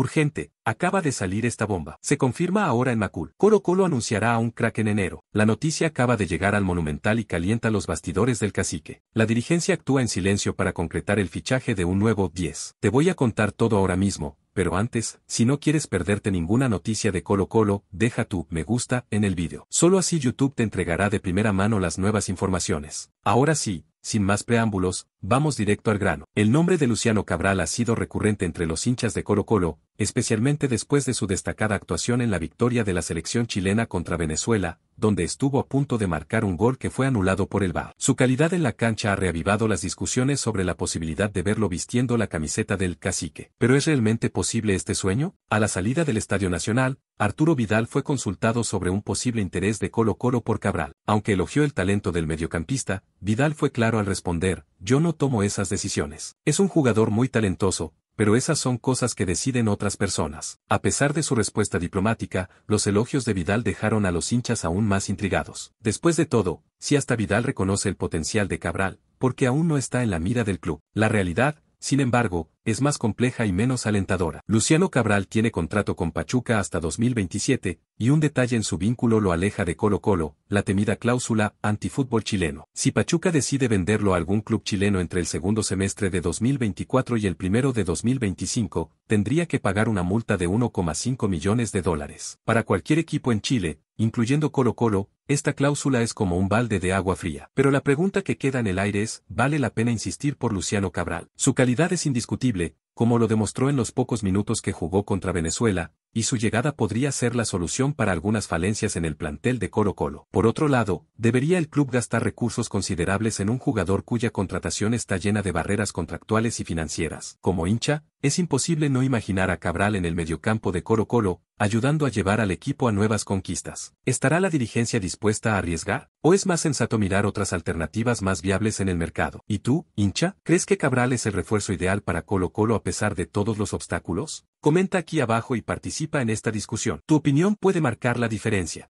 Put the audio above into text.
Urgente, acaba de salir esta bomba. Se confirma ahora en Macul. Colo Colo anunciará a un crack en enero. La noticia acaba de llegar al Monumental y calienta los bastidores del cacique. La dirigencia actúa en silencio para concretar el fichaje de un nuevo 10. Te voy a contar todo ahora mismo, pero antes, si no quieres perderte ninguna noticia de Colo Colo, deja tu me gusta en el vídeo. Solo así YouTube te entregará de primera mano las nuevas informaciones. Ahora sí, sin más preámbulos, vamos directo al grano. El nombre de Luciano Cabral ha sido recurrente entre los hinchas de Colo Colo, especialmente después de su destacada actuación en la victoria de la selección chilena contra Venezuela, donde estuvo a punto de marcar un gol que fue anulado por el VAR. Su calidad en la cancha ha reavivado las discusiones sobre la posibilidad de verlo vistiendo la camiseta del cacique. ¿Pero es realmente posible este sueño? A la salida del Estadio Nacional, Arturo Vidal fue consultado sobre un posible interés de Colo Colo por Cabral. Aunque elogió el talento del mediocampista, Vidal fue claro al responder, yo no tomo esas decisiones. Es un jugador muy talentoso, pero esas son cosas que deciden otras personas. A pesar de su respuesta diplomática, los elogios de Vidal dejaron a los hinchas aún más intrigados. Después de todo, si hasta Vidal reconoce el potencial de Cabral, porque aún no está en la mira del club. La realidad, sin embargo, es más compleja y menos alentadora. Luciano Cabral tiene contrato con Pachuca hasta 2027, y un detalle en su vínculo lo aleja de Colo Colo, la temida cláusula antifútbol chileno. Si Pachuca decide venderlo a algún club chileno entre el segundo semestre de 2024 y el primero de 2025, tendría que pagar una multa de 1,5 millones de dólares. Para cualquier equipo en Chile, incluyendo Colo Colo, esta cláusula es como un balde de agua fría. Pero la pregunta que queda en el aire es, ¿vale la pena insistir por Luciano Cabral? Su calidad es indiscutible, como lo demostró en los pocos minutos que jugó contra Venezuela, y su llegada podría ser la solución para algunas falencias en el plantel de Colo Colo. Por otro lado, debería el club gastar recursos considerables en un jugador cuya contratación está llena de barreras contractuales y financieras. Como hincha, es imposible no imaginar a Cabral en el mediocampo de coro Colo, ayudando a llevar al equipo a nuevas conquistas. ¿Estará la dirigencia dispuesta a arriesgar? ¿O es más sensato mirar otras alternativas más viables en el mercado? ¿Y tú, hincha, crees que Cabral es el refuerzo ideal para Colo Colo a pesar de todos los obstáculos? Comenta aquí abajo y participa en esta discusión. Tu opinión puede marcar la diferencia.